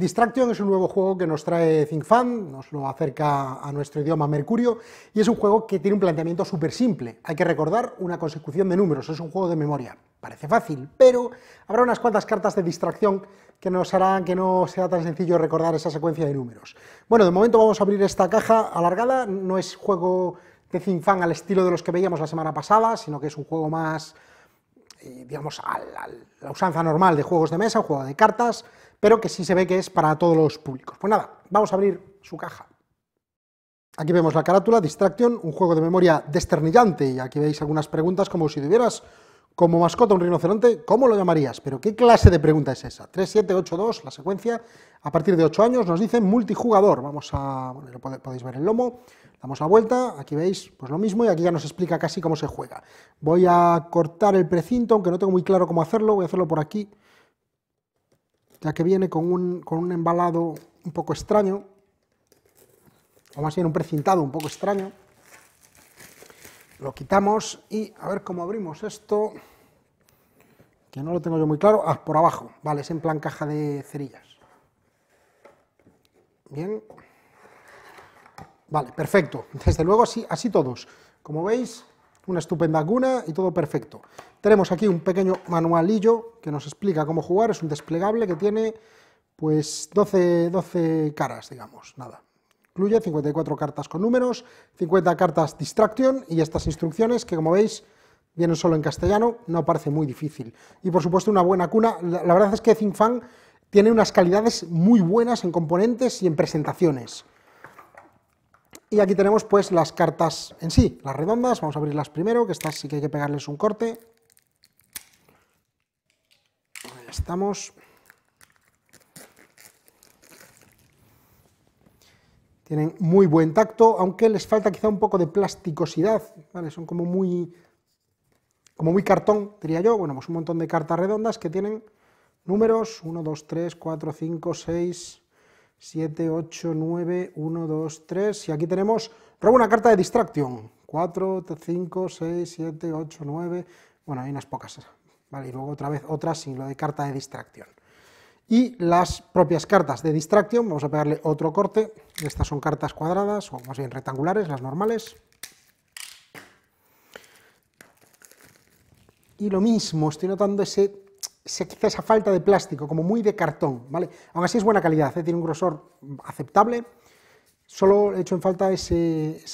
Distraction es un nuevo juego que nos trae ThinkFan, nos lo acerca a nuestro idioma Mercurio, y es un juego que tiene un planteamiento súper simple. Hay que recordar una consecución de números, es un juego de memoria. Parece fácil, pero habrá unas cuantas cartas de distracción que nos harán que no sea tan sencillo recordar esa secuencia de números. Bueno, de momento vamos a abrir esta caja alargada, no es juego de ThinkFan al estilo de los que veíamos la semana pasada, sino que es un juego más eh, digamos, a la, usanza normal de juegos de mesa, un juego de cartas, pero que sí se ve que es para todos los públicos. Pues nada, vamos a abrir su caja. Aquí vemos la carátula, Distraction, un juego de memoria desternillante, y aquí veis algunas preguntas como si tuvieras como mascota un rinoceronte, ¿cómo lo llamarías? Pero ¿qué clase de pregunta es esa? 3782, la secuencia, a partir de 8 años nos dice multijugador. Vamos a, podéis ver el lomo, damos la vuelta, aquí veis pues lo mismo y aquí ya nos explica casi cómo se juega. Voy a cortar el precinto, aunque no tengo muy claro cómo hacerlo, voy a hacerlo por aquí, ya que viene con un, con un embalado un poco extraño, o más bien un precintado un poco extraño. Lo quitamos y a ver cómo abrimos esto, que no lo tengo yo muy claro. Ah, por abajo, vale, es en plan caja de cerillas. Bien. Vale, perfecto. Desde luego, así, así todos. Como veis, una estupenda cuna y todo perfecto. Tenemos aquí un pequeño manualillo que nos explica cómo jugar, es un desplegable que tiene pues 12, 12 caras, digamos, nada, Incluye 54 cartas con números, 50 cartas Distraction y estas instrucciones que como veis vienen solo en castellano, no parece muy difícil. Y por supuesto una buena cuna, la, verdad es que Zingfang tiene unas calidades muy buenas en componentes y en presentaciones. Y aquí tenemos pues las cartas en sí, las redondas, vamos a abrirlas primero, que estas sí que hay que pegarles un corte. Ahí estamos. tienen muy buen tacto, aunque les falta quizá un poco de plasticosidad, ¿vale? Son como muy, como muy cartón, diría yo, bueno, pues un montón de cartas redondas que tienen números 1, 2, 3, 4, 5, 6, 7, 8, 9, 1, 2, 3, y aquí tenemos, robo una carta de distracción, 4, 5, 6, 7, 8, 9, bueno, hay unas pocas, ¿vale? Y luego otra vez otra, sin lo de carta de distracción y las propias cartas de Distraction, vamos a pegarle otro corte, estas son cartas cuadradas, o más bien rectangulares, las normales. Y lo mismo, estoy notando ese, esa falta de plástico, como muy de cartón, ¿vale? Aún así es buena calidad, ¿eh? tiene un grosor aceptable, solo he hecho en falta ese,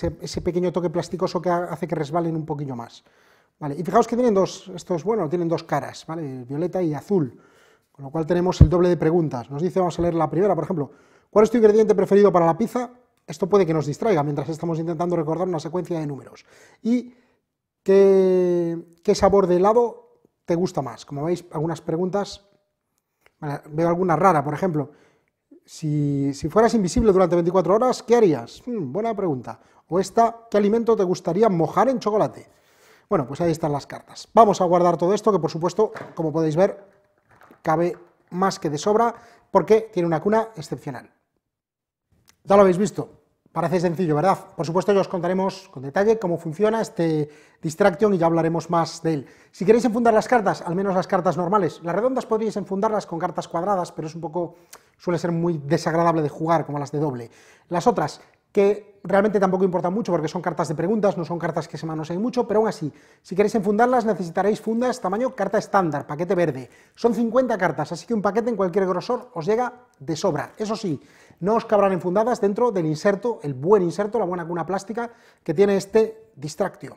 pequeño toque plasticoso que hace que resbalen un poquillo más. Y fijaos que tienen dos, estos bueno, tienen dos caras, ¿vale? violeta y azul. Con lo cual tenemos el doble de preguntas. Nos dice, vamos a leer la primera, por ejemplo, ¿cuál es tu ingrediente preferido para la pizza? Esto puede que nos distraiga mientras estamos intentando recordar una secuencia de números. ¿Y qué, sabor de helado te gusta más? Como veis, algunas preguntas, veo alguna rara, por ejemplo, si, fueras invisible durante 24 horas, ¿qué harías? Hmm, buena pregunta. O esta, ¿qué alimento te gustaría mojar en chocolate? Bueno, pues ahí están las cartas. Vamos a guardar todo esto, que por supuesto, como podéis ver, cabe más que de sobra porque tiene una cuna excepcional. Ya lo habéis visto, parece sencillo, ¿verdad? Por supuesto, ya os contaremos con detalle cómo funciona este Distraction y ya hablaremos más de él. Si queréis enfundar las cartas, al menos las cartas normales, las redondas podríais enfundarlas con cartas cuadradas, pero es un poco, suele ser muy desagradable de jugar, como las de doble. Las otras, que realmente tampoco importa mucho porque son cartas de preguntas, no son cartas que se manoseen mucho, pero aún así, si queréis enfundarlas necesitaréis fundas tamaño carta estándar, paquete verde. Son 50 cartas, así que un paquete en cualquier grosor os llega de sobra. Eso sí, no os cabrán enfundadas dentro del inserto, el buen inserto, la buena cuna plástica que tiene este Distraction.